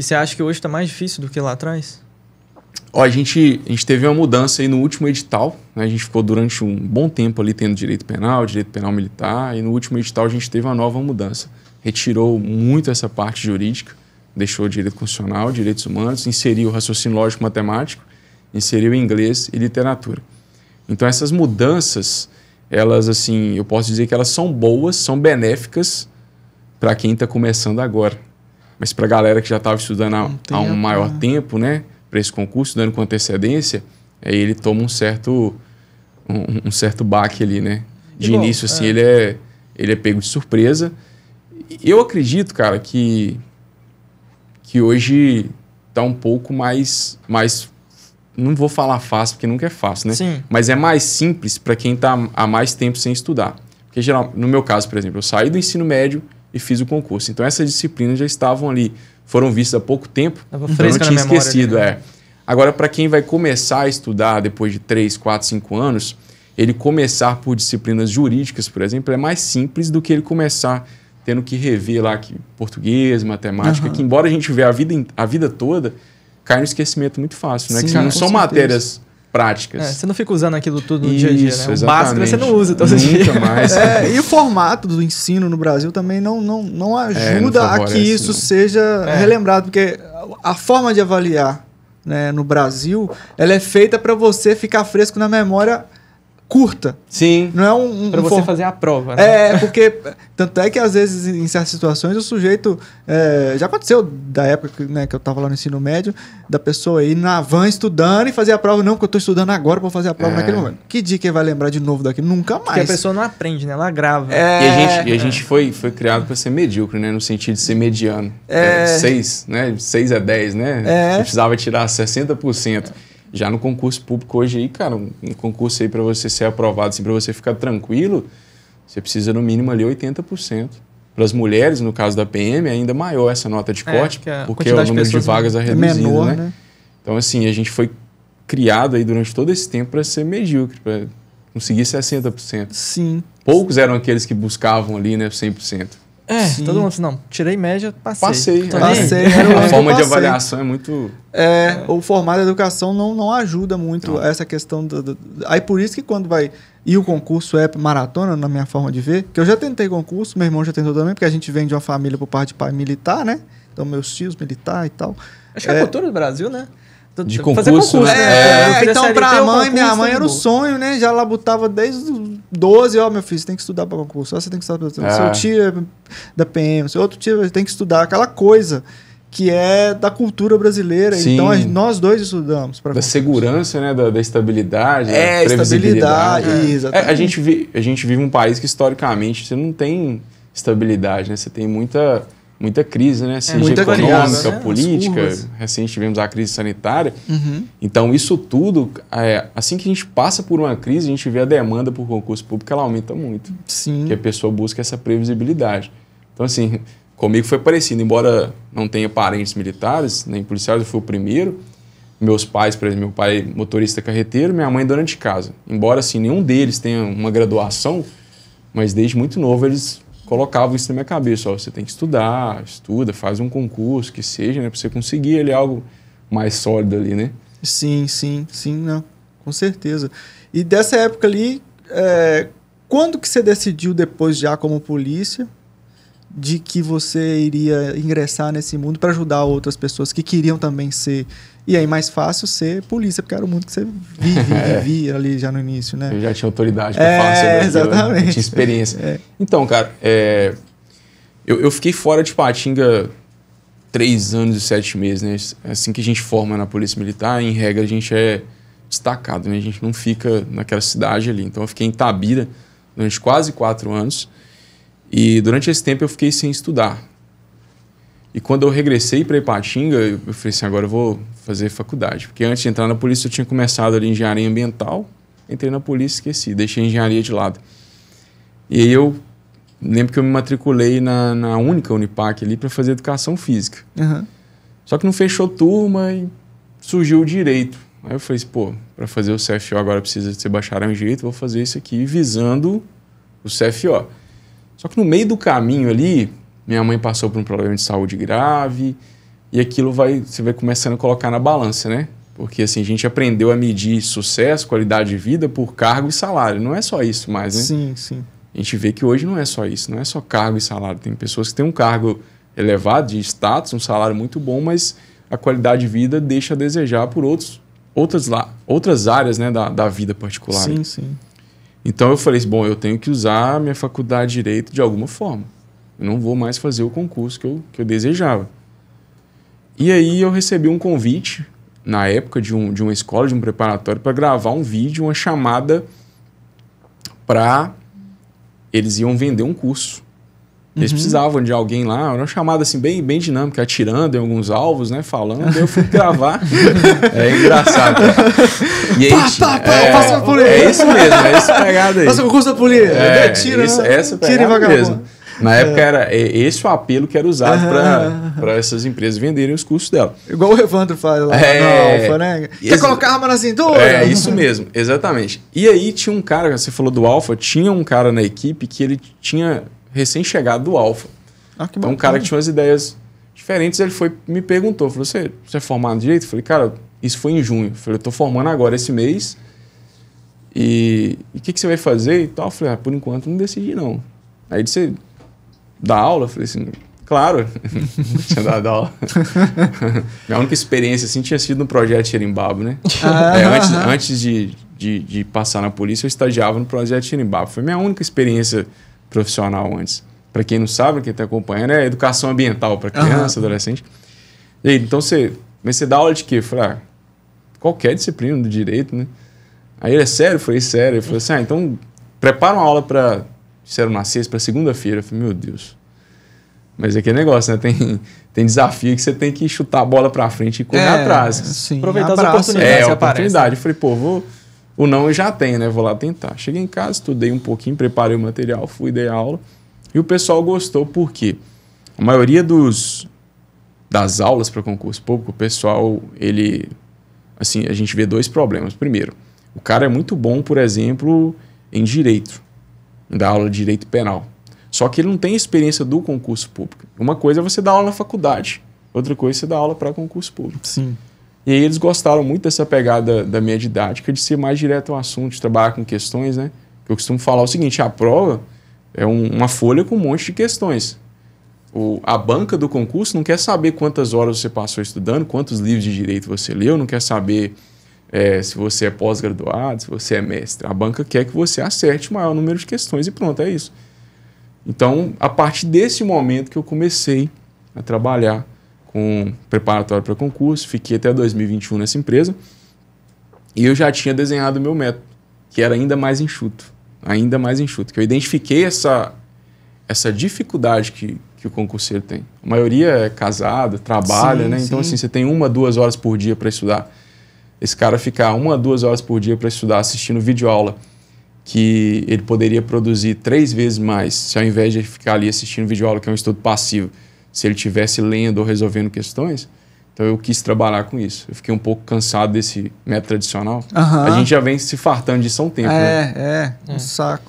E você acha que hoje está mais difícil do que lá atrás? Ó, a, gente, a gente teve uma mudança aí no último edital. Né? A gente ficou durante um bom tempo ali tendo direito penal, direito penal militar, e no último edital a gente teve uma nova mudança. Retirou muito essa parte jurídica, deixou direito constitucional, direitos humanos, inseriu raciocínio lógico matemático, inseriu inglês e literatura. Então essas mudanças, elas assim, eu posso dizer que elas são boas, são benéficas para quem está começando agora. Mas para a galera que já estava estudando há, um, há um maior tempo, né? Para esse concurso, estudando com antecedência, aí ele toma um certo, um, um certo baque ali, né? De início, assim, é. ele, é, ele é pego de surpresa. Eu acredito, cara, que, que hoje está um pouco mais, mais não vou falar fácil porque nunca é fácil, né? Sim. Mas é mais simples para quem está há mais tempo sem estudar. Porque geral, no meu caso, por exemplo, eu saí do ensino médio, e fiz o concurso. Então essas disciplinas já estavam ali, foram vistas há pouco tempo, Tava então eu não tinha esquecido. Ali, né? é. Agora, para quem vai começar a estudar depois de 3, 4, 5 anos, ele começar por disciplinas jurídicas, por exemplo, é mais simples do que ele começar tendo que rever lá que português, matemática, uhum. que embora a gente vê a vida, a vida toda, cai no esquecimento muito fácil, né? Sim, que não são certeza. matérias práticas. É, você não fica usando aquilo tudo no Isso, dia a dia, né? O básico você não usa todos os dias. É, e o formato do ensino no Brasil também não, não, não ajuda é, não a que isso não. seja é. relembrado, porque a forma de avaliar né, no Brasil, ela é feita para você ficar fresco na memória curta. Sim. Não é um. um para você fazer a prova, né? É, porque. Tanto é que às vezes, em certas situações, o sujeito. É, já aconteceu da época que, né, que eu tava lá no ensino médio, da pessoa ir na van estudando e fazer a prova. Não, que eu tô estudando agora para fazer a prova é. naquele momento. Que dia que vai lembrar de novo daqui? Nunca mais. Porque a pessoa não aprende, né? Ela grava. É... E a gente, e a gente foi, foi criado para ser medíocre, né? No sentido de ser mediano. É. é seis, né? Seis a dez, né? É. precisava tirar 60%. É. Já no concurso público hoje aí, cara, um, concurso aí para você ser aprovado, assim, para você ficar tranquilo, você precisa no mínimo ali 80%. Para as mulheres, no caso da PM, é ainda maior essa nota de é, corte, é, porque o número de, de é vagas é reduzido, menor, né? né? Então, assim, a gente foi criado aí durante todo esse tempo para ser medíocre, para conseguir 60%. Sim. Poucos eram aqueles que buscavam ali, né, 100%. É, Sim. todo mundo não, tirei média, passei. Passei. Né? Também. Passei. É, a forma de avaliação é muito... É, é, o formato de educação não, não ajuda muito não. essa questão... Do, do, aí por isso que quando vai... E o concurso é maratona, na minha forma de ver, que eu já tentei concurso, meu irmão já tentou também, porque a gente vem de uma família por parte de pai militar, né? Então meus tios militar e tal. Acho é, que é a é. cultura do Brasil, né? de concurso, fazer concurso né? É, é, então pra a mãe, concurso, minha mãe era o sonho, né? Já labutava botava desde 12, ó, meu filho, você tem que estudar para concurso, ó, você tem que estudar pra... É. Seu tio é da PM, seu outro tio tem que estudar aquela coisa que é da cultura brasileira. Sim. Então nós dois estudamos para da concurso. segurança, né, da, da estabilidade, é, da Estabilidade, é. Exatamente. É, a gente vi, a gente vive um país que historicamente você não tem estabilidade, né? Você tem muita muita crise, né? Seja é, muita né? econômica, né? política, recente tivemos a crise sanitária. Uhum. Então, isso tudo, é, assim que a gente passa por uma crise, a gente vê a demanda por concurso público, ela aumenta muito. Sim. Porque a pessoa busca essa previsibilidade. Então, assim, comigo foi parecido. Embora não tenha parentes militares, nem policiais, eu fui o primeiro. Meus pais, por exemplo, meu pai motorista carreteiro, minha mãe dona de casa. Embora, assim, nenhum deles tenha uma graduação, mas desde muito novo eles colocavam isso na minha cabeça. Ó, você tem que estudar, estuda, faz um concurso, que seja, né? Para você conseguir ali algo mais sólido ali, né? Sim, sim, sim, não. Com certeza. E dessa época ali, é, quando que você decidiu depois já como polícia de que você iria ingressar nesse mundo para ajudar outras pessoas que queriam também ser e aí, mais fácil ser polícia, porque era o mundo que você vive, é. vivia ali já no início, né? Eu já tinha autoridade para é, falar sobre exatamente. Né? tinha experiência. É. Então, cara, é, eu, eu, fiquei fora de tipo, Patinga ah, três anos e sete meses, né? Assim que a gente forma na Polícia Militar, em regra, a gente é destacado, né? A gente não fica naquela cidade ali. Então, eu fiquei em Tabira durante quase quatro anos. E durante esse tempo eu fiquei sem estudar. E quando eu regressei para Ipatinga, eu falei assim, agora eu vou fazer faculdade. Porque antes de entrar na polícia, eu tinha começado ali engenharia ambiental, entrei na polícia e esqueci, deixei a engenharia de lado. E aí eu lembro que eu me matriculei na, na única Unipac ali para fazer educação física. Uhum. Só que não fechou turma e surgiu o direito. Aí eu falei assim, pô, para fazer o CFO agora precisa ser bacharel em direito, vou fazer isso aqui visando o CFO. Só que no meio do caminho ali, minha mãe passou por um problema de saúde grave, e aquilo vai, você vai começando a colocar na balança, né? Porque assim, a gente aprendeu a medir sucesso, qualidade de vida por cargo e salário. Não é só isso mais, né? Sim, sim. A gente vê que hoje não é só isso, não é só cargo e salário. Tem pessoas que têm um cargo elevado de status, um salário muito bom, mas a qualidade de vida deixa a desejar por outros, outras, lá, outras áreas né, da, da vida particular. Sim, sim. Então eu falei assim, bom, eu tenho que usar minha faculdade de Direito de alguma forma eu não vou mais fazer o concurso que eu, que eu desejava. E aí eu recebi um convite, na época, de, um, de uma escola, de um preparatório, para gravar um vídeo, uma chamada para. Eles iam vender um curso. Eles uhum. precisavam de alguém lá, era uma chamada assim bem, bem dinâmica, atirando em alguns alvos, né? Falando, eu fui gravar. é engraçado. E aí, pá, pá, pá, é, passa a polícia. É isso mesmo, é essa pegada aí. Passa o curso da polícia, é, é tira, isso, essa pegada tira mesmo. Na é. época, é. era esse é o apelo que era usado uhum. para essas empresas venderem os cursos dela. Igual o Evandro faz lá é, na Alfa, né? Quer ex... colocar arma na cintura? É, isso mesmo, exatamente. E aí tinha um cara, você falou do Alfa, tinha um cara na equipe que ele tinha recém-chegado do Alfa. Ah, então, um cara que tinha umas ideias diferentes, ele foi me perguntou, falou, você, você é formado em Direito? Eu falei, cara, isso foi em junho. Eu falei, eu tô formando agora esse mês, e o que, que você vai fazer e tal? Eu falei, ah, por enquanto não decidi não. Aí ele disse, dar aula? Eu falei assim, claro, tinha dado aula. Minha única experiência assim tinha sido no projeto Chirimbabo, né? Ah, é, antes, ah, antes de, de, de, passar na polícia, eu estagiava no projeto Chirimbabo. Foi minha única experiência profissional antes. Para quem não sabe, quem está acompanhando, é educação ambiental para criança, ah, adolescente. E aí, então você, mas você dá aula de quê? Eu falei, ah, qualquer disciplina do direito, né? Aí ele é sério? Eu falei, sério. Ele falou assim, ah, então prepara uma aula para disseram na sexta para segunda-feira. Eu falei, meu Deus. Mas é que é negócio, né? Tem, tem desafio que você tem que chutar a bola para frente e correr é, atrás. Sim, Aproveitar abraço, as oportunidades. É, a oportunidade. Eu falei, pô, vou. O não eu já tenho, né? Vou lá tentar. Cheguei em casa, estudei um pouquinho, preparei o material, fui, dei aula. E o pessoal gostou, por quê? A maioria dos, das aulas para concurso público, o pessoal, ele. Assim, a gente vê dois problemas. Primeiro, o cara é muito bom, por exemplo, em direito da aula de direito penal. Só que ele não tem experiência do concurso público. Uma coisa é você dar aula na faculdade, outra coisa é você dar aula para concurso público. Sim. E aí eles gostaram muito dessa pegada da minha didática de ser mais direto ao assunto, de trabalhar com questões, né? Eu costumo falar o seguinte: a prova é um, uma folha com um monte de questões. O, a banca do concurso não quer saber quantas horas você passou estudando, quantos livros de direito você leu, não quer saber é, se você é pós-graduado, se você é mestre. A banca quer que você acerte o maior número de questões e pronto, é isso. Então, a partir desse momento que eu comecei a trabalhar com preparatório para concurso, fiquei até 2021 nessa empresa e eu já tinha desenhado o meu método, que era ainda mais enxuto, ainda mais enxuto, que eu identifiquei essa, essa dificuldade que, que o concurseiro tem. A maioria é casado, trabalha, sim, né? Então, sim. assim, você tem uma, duas horas por dia para estudar esse cara ficar uma, duas horas por dia para estudar assistindo videoaula, que ele poderia produzir três vezes mais, se ao invés de ficar ali assistindo videoaula, que é um estudo passivo, se ele tivesse lendo ou resolvendo questões, então eu quis trabalhar com isso. Eu fiquei um pouco cansado desse método tradicional. Uhum. A gente já vem se fartando disso há um tempo. Né? É, né? é, um é. saco.